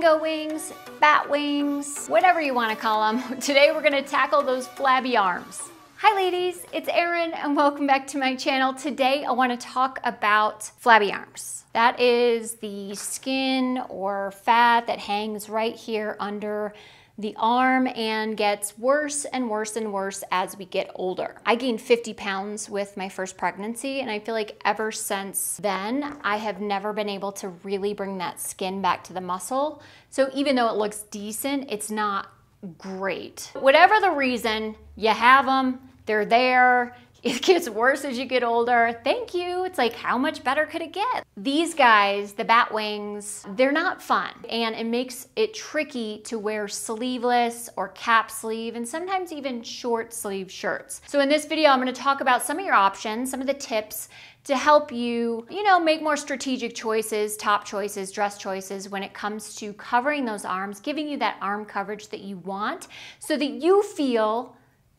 flamingo wings, bat wings, whatever you wanna call them. Today we're gonna tackle those flabby arms. Hi ladies, it's Erin and welcome back to my channel. Today I wanna to talk about flabby arms. That is the skin or fat that hangs right here under the arm and gets worse and worse and worse as we get older. I gained 50 pounds with my first pregnancy and I feel like ever since then, I have never been able to really bring that skin back to the muscle. So even though it looks decent, it's not great. Whatever the reason, you have them, they're there, it gets worse as you get older. Thank you. It's like, how much better could it get? These guys, the bat wings, they're not fun. And it makes it tricky to wear sleeveless or cap sleeve and sometimes even short sleeve shirts. So in this video, I'm gonna talk about some of your options, some of the tips to help you, you know, make more strategic choices, top choices, dress choices when it comes to covering those arms, giving you that arm coverage that you want so that you feel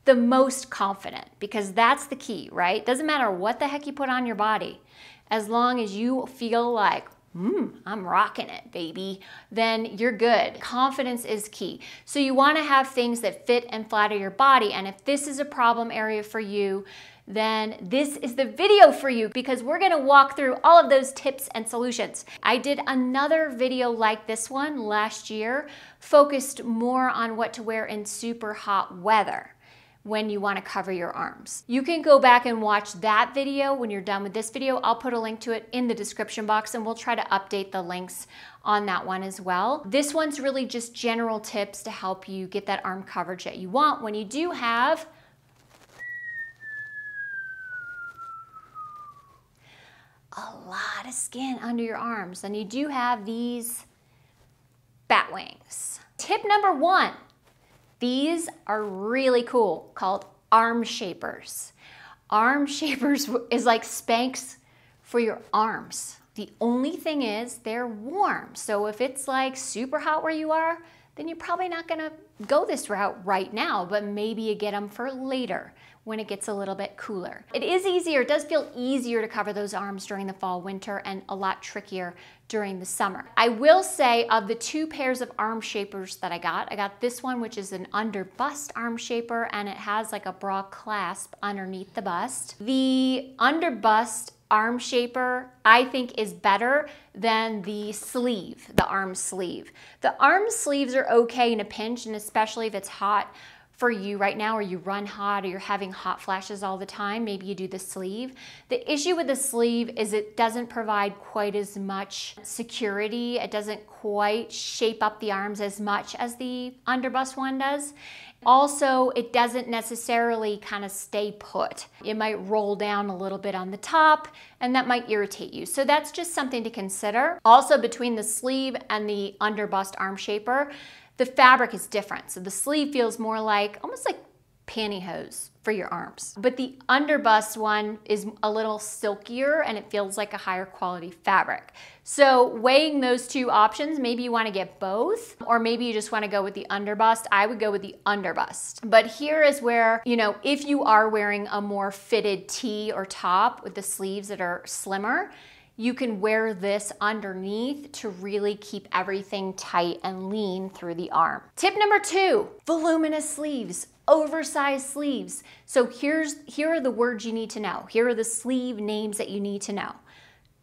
the most confident because that's the key, right? Doesn't matter what the heck you put on your body, as long as you feel like, Mm, I'm rocking it, baby, then you're good. Confidence is key. So you wanna have things that fit and flatter your body. And if this is a problem area for you, then this is the video for you because we're gonna walk through all of those tips and solutions. I did another video like this one last year, focused more on what to wear in super hot weather when you wanna cover your arms. You can go back and watch that video when you're done with this video. I'll put a link to it in the description box and we'll try to update the links on that one as well. This one's really just general tips to help you get that arm coverage that you want when you do have a lot of skin under your arms and you do have these bat wings. Tip number one, these are really cool, called arm shapers. Arm shapers is like Spanx for your arms. The only thing is they're warm. So if it's like super hot where you are, then you're probably not gonna go this route right now, but maybe you get them for later when it gets a little bit cooler. It is easier, it does feel easier to cover those arms during the fall winter and a lot trickier during the summer. I will say of the two pairs of arm shapers that I got, I got this one which is an under bust arm shaper and it has like a bra clasp underneath the bust. The under bust arm shaper I think is better than the sleeve, the arm sleeve. The arm sleeves are okay in a pinch and especially if it's hot for you right now, or you run hot, or you're having hot flashes all the time, maybe you do the sleeve. The issue with the sleeve is it doesn't provide quite as much security. It doesn't quite shape up the arms as much as the underbust one does. Also, it doesn't necessarily kind of stay put. It might roll down a little bit on the top and that might irritate you. So that's just something to consider. Also between the sleeve and the underbust arm shaper, the fabric is different. So the sleeve feels more like, almost like pantyhose for your arms. But the underbust one is a little silkier and it feels like a higher quality fabric. So weighing those two options, maybe you wanna get both, or maybe you just wanna go with the underbust. I would go with the underbust. But here is where, you know, if you are wearing a more fitted tee or top with the sleeves that are slimmer, you can wear this underneath to really keep everything tight and lean through the arm. Tip number two, voluminous sleeves oversized sleeves. So here's here are the words you need to know. Here are the sleeve names that you need to know.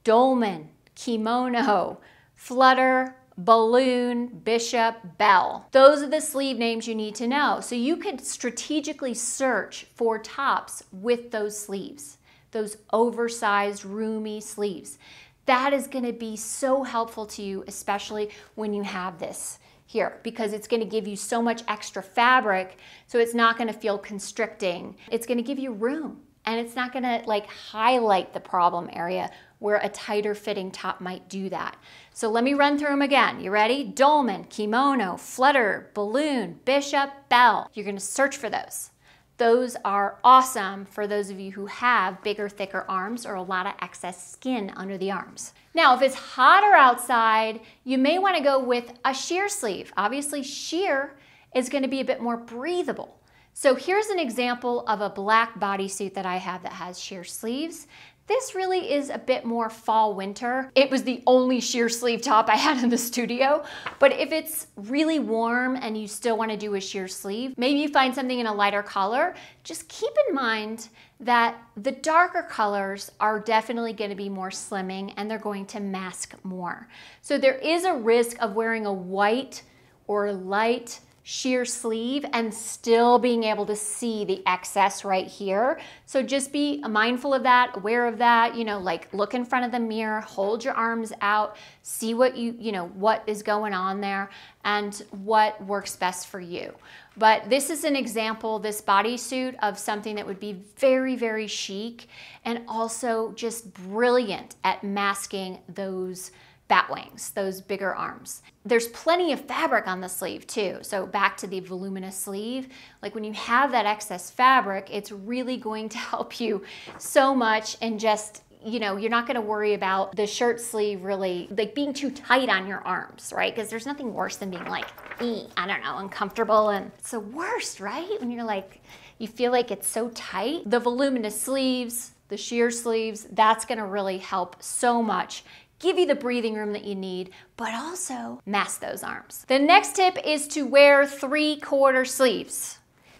Dolman, kimono, flutter, balloon, bishop, bell. Those are the sleeve names you need to know. So you could strategically search for tops with those sleeves those oversized, roomy sleeves. That is gonna be so helpful to you, especially when you have this here because it's gonna give you so much extra fabric, so it's not gonna feel constricting. It's gonna give you room and it's not gonna like highlight the problem area where a tighter fitting top might do that. So let me run through them again. You ready? Dolman, kimono, flutter, balloon, bishop, bell. You're gonna search for those. Those are awesome for those of you who have bigger, thicker arms or a lot of excess skin under the arms. Now, if it's hotter outside, you may wanna go with a sheer sleeve. Obviously, sheer is gonna be a bit more breathable. So here's an example of a black bodysuit that I have that has sheer sleeves. This really is a bit more fall winter. It was the only sheer sleeve top I had in the studio, but if it's really warm and you still wanna do a sheer sleeve, maybe you find something in a lighter color, just keep in mind that the darker colors are definitely gonna be more slimming and they're going to mask more. So there is a risk of wearing a white or light sheer sleeve and still being able to see the excess right here. So just be mindful of that, aware of that, you know, like look in front of the mirror, hold your arms out, see what you, you know, what is going on there and what works best for you. But this is an example, this bodysuit of something that would be very, very chic and also just brilliant at masking those bat wings, those bigger arms. There's plenty of fabric on the sleeve too. So back to the voluminous sleeve, like when you have that excess fabric, it's really going to help you so much and just you know, you're not going to worry about the shirt sleeve really like being too tight on your arms, right? Because there's nothing worse than being like, eh, I don't know, uncomfortable. And it's the worst, right? When you're like, you feel like it's so tight. The voluminous sleeves, the sheer sleeves, that's gonna really help so much give you the breathing room that you need, but also mask those arms. The next tip is to wear three quarter sleeves.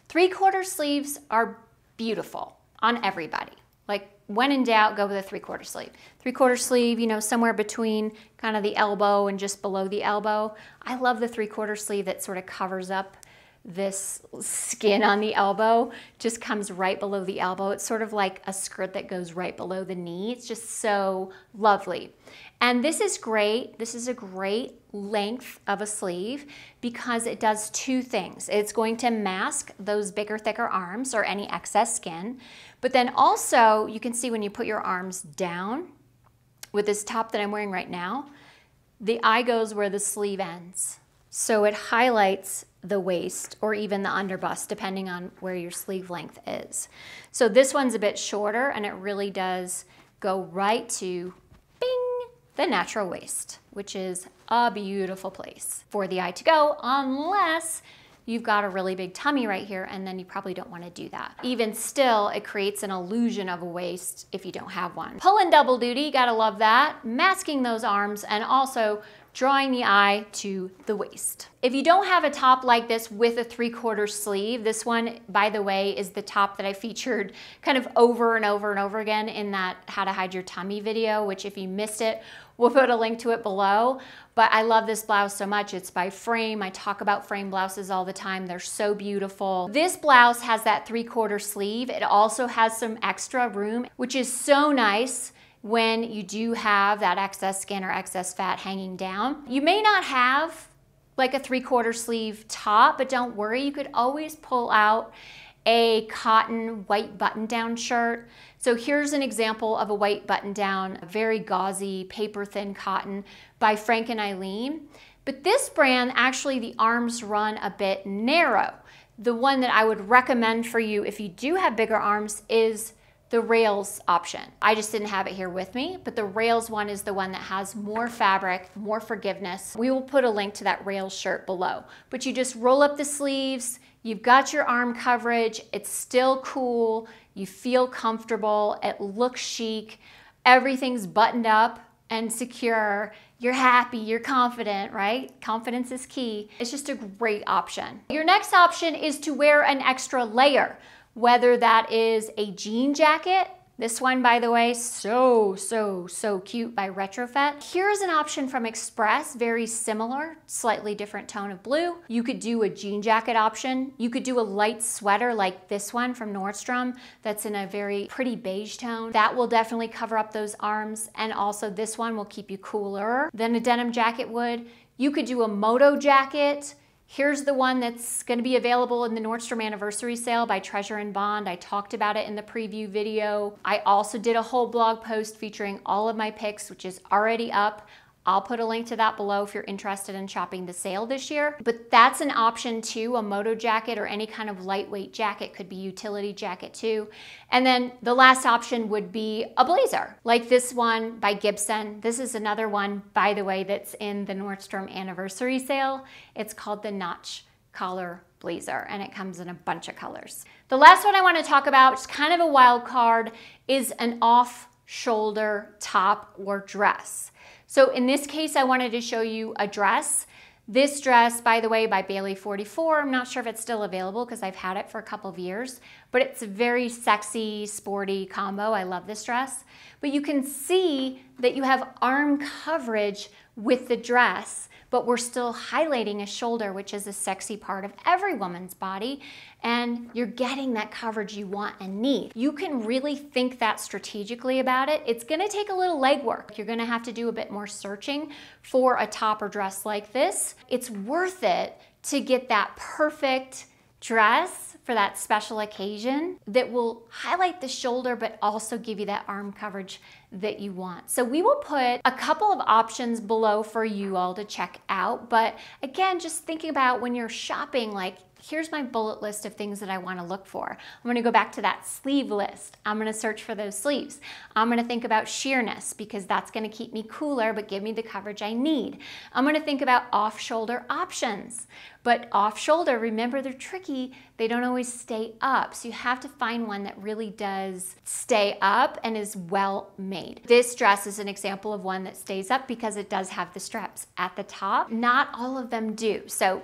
Three quarter sleeves are beautiful on everybody. Like when in doubt, go with a three quarter sleeve. Three quarter sleeve, you know, somewhere between kind of the elbow and just below the elbow. I love the three quarter sleeve that sort of covers up this skin on the elbow just comes right below the elbow. It's sort of like a skirt that goes right below the knee. It's just so lovely. And this is great. This is a great length of a sleeve because it does two things. It's going to mask those bigger, thicker arms or any excess skin. But then also you can see when you put your arms down with this top that I'm wearing right now, the eye goes where the sleeve ends. So it highlights the waist or even the underbust, depending on where your sleeve length is. So this one's a bit shorter and it really does go right to, bing, the natural waist, which is a beautiful place for the eye to go unless you've got a really big tummy right here and then you probably don't wanna do that. Even still, it creates an illusion of a waist if you don't have one. Pull and double duty, gotta love that. Masking those arms and also drawing the eye to the waist. If you don't have a top like this with a three quarter sleeve, this one, by the way, is the top that I featured kind of over and over and over again in that how to hide your tummy video, which if you missed it, we'll put a link to it below. But I love this blouse so much. It's by Frame. I talk about Frame blouses all the time. They're so beautiful. This blouse has that three quarter sleeve. It also has some extra room, which is so nice when you do have that excess skin or excess fat hanging down. You may not have like a three quarter sleeve top, but don't worry, you could always pull out a cotton white button down shirt. So here's an example of a white button down, very gauzy, paper thin cotton by Frank and Eileen. But this brand, actually the arms run a bit narrow. The one that I would recommend for you if you do have bigger arms is the Rails option. I just didn't have it here with me, but the Rails one is the one that has more fabric, more forgiveness. We will put a link to that Rails shirt below, but you just roll up the sleeves, You've got your arm coverage, it's still cool, you feel comfortable, it looks chic, everything's buttoned up and secure, you're happy, you're confident, right? Confidence is key. It's just a great option. Your next option is to wear an extra layer whether that is a jean jacket, this one, by the way, so, so, so cute by Retrofet. Here's an option from Express, very similar, slightly different tone of blue. You could do a jean jacket option. You could do a light sweater like this one from Nordstrom that's in a very pretty beige tone. That will definitely cover up those arms and also this one will keep you cooler than a denim jacket would. You could do a moto jacket. Here's the one that's going to be available in the Nordstrom anniversary sale by Treasure and Bond. I talked about it in the preview video. I also did a whole blog post featuring all of my picks, which is already up I'll put a link to that below if you're interested in shopping the sale this year. But that's an option too, a moto jacket or any kind of lightweight jacket could be utility jacket too. And then the last option would be a blazer, like this one by Gibson. This is another one, by the way, that's in the Nordstrom anniversary sale. It's called the Notch Collar blazer and it comes in a bunch of colors. The last one I wanna talk about, is kind of a wild card, is an off shoulder top or dress. So in this case, I wanted to show you a dress. This dress, by the way, by Bailey 44, I'm not sure if it's still available because I've had it for a couple of years, but it's a very sexy, sporty combo. I love this dress. But you can see that you have arm coverage with the dress but we're still highlighting a shoulder, which is a sexy part of every woman's body, and you're getting that coverage you want and need. You can really think that strategically about it. It's gonna take a little legwork. You're gonna have to do a bit more searching for a top or dress like this. It's worth it to get that perfect dress for that special occasion that will highlight the shoulder but also give you that arm coverage that you want. So we will put a couple of options below for you all to check out. But again, just thinking about when you're shopping, like here's my bullet list of things that I want to look for. I'm going to go back to that sleeve list. I'm going to search for those sleeves. I'm going to think about sheerness because that's going to keep me cooler but give me the coverage I need. I'm going to think about off-shoulder options. But off-shoulder, remember they're tricky. They don't always stay up. So you have to find one that really does stay up and is well made. This dress is an example of one that stays up because it does have the straps at the top. Not all of them do. So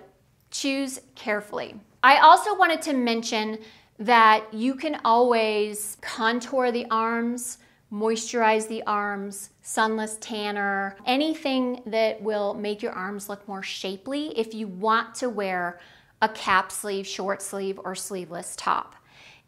choose carefully. I also wanted to mention that you can always contour the arms, moisturize the arms, sunless tanner, anything that will make your arms look more shapely if you want to wear a cap sleeve, short sleeve, or sleeveless top.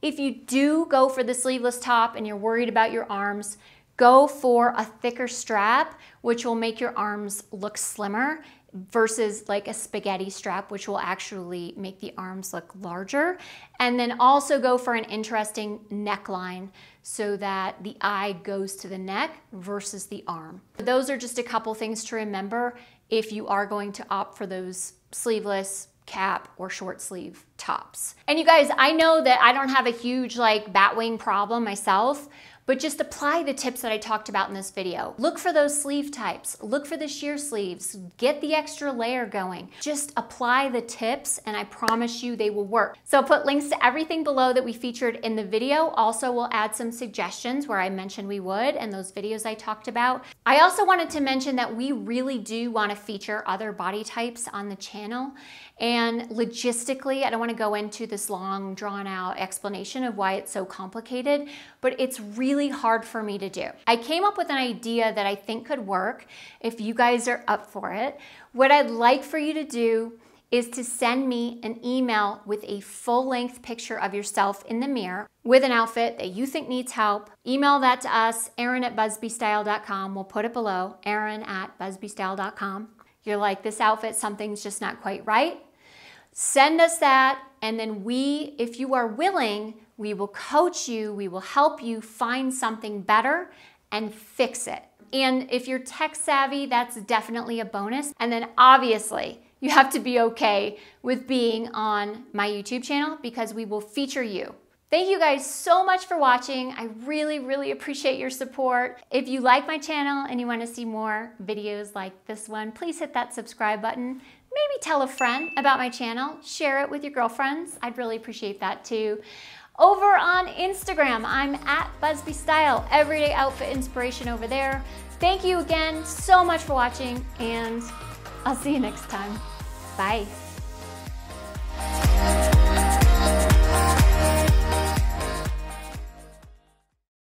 If you do go for the sleeveless top and you're worried about your arms, go for a thicker strap, which will make your arms look slimmer versus like a spaghetti strap, which will actually make the arms look larger. And then also go for an interesting neckline so that the eye goes to the neck versus the arm. Those are just a couple things to remember if you are going to opt for those sleeveless cap or short sleeve tops. And you guys, I know that I don't have a huge like bat wing problem myself, but just apply the tips that I talked about in this video. Look for those sleeve types. Look for the sheer sleeves. Get the extra layer going. Just apply the tips and I promise you they will work. So I'll put links to everything below that we featured in the video. Also, we'll add some suggestions where I mentioned we would and those videos I talked about. I also wanted to mention that we really do want to feature other body types on the channel. And logistically, I don't wanna go into this long drawn out explanation of why it's so complicated, but it's really hard for me to do. I came up with an idea that I think could work if you guys are up for it. What I'd like for you to do is to send me an email with a full length picture of yourself in the mirror with an outfit that you think needs help. Email that to us, Erin at BusbyStyle.com. We'll put it below, Erin at BusbyStyle.com. You're like, this outfit, something's just not quite right. Send us that, and then we, if you are willing, we will coach you, we will help you find something better and fix it. And if you're tech savvy, that's definitely a bonus. And then obviously, you have to be okay with being on my YouTube channel because we will feature you Thank you guys so much for watching. I really, really appreciate your support. If you like my channel and you wanna see more videos like this one, please hit that subscribe button. Maybe tell a friend about my channel. Share it with your girlfriends. I'd really appreciate that too. Over on Instagram, I'm at Busby Style, everyday outfit inspiration over there. Thank you again so much for watching and I'll see you next time. Bye.